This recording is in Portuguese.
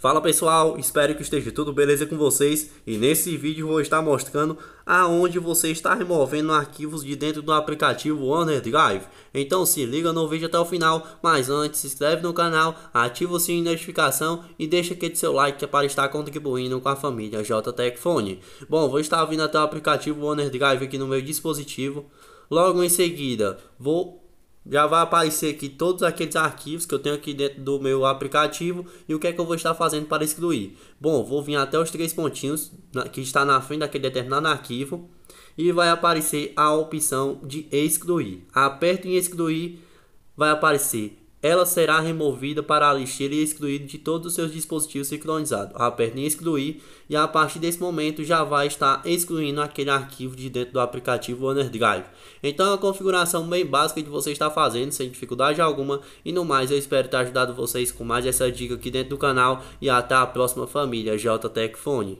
Fala pessoal, espero que esteja tudo beleza com vocês e nesse vídeo vou estar mostrando aonde você está removendo arquivos de dentro do aplicativo OneDrive. Então se liga no vídeo até o final, mas antes se inscreve no canal, ativa o sininho de notificação e deixa aquele seu like é para estar contribuindo com a família JTEC Bom, vou estar vindo até o aplicativo OneDrive aqui no meu dispositivo. Logo em seguida, vou já vai aparecer aqui todos aqueles arquivos que eu tenho aqui dentro do meu aplicativo e o que é que eu vou estar fazendo para excluir. Bom, vou vir até os três pontinhos que está na frente daquele determinado arquivo e vai aparecer a opção de excluir. Aperto em excluir, vai aparecer ela será removida para a lixeira e excluída de todos os seus dispositivos sincronizados. Aperte em excluir e a partir desse momento já vai estar excluindo aquele arquivo de dentro do aplicativo OneDrive. Então é uma configuração bem básica que você está fazendo sem dificuldade alguma e no mais eu espero ter ajudado vocês com mais essa dica aqui dentro do canal e até a próxima família JTech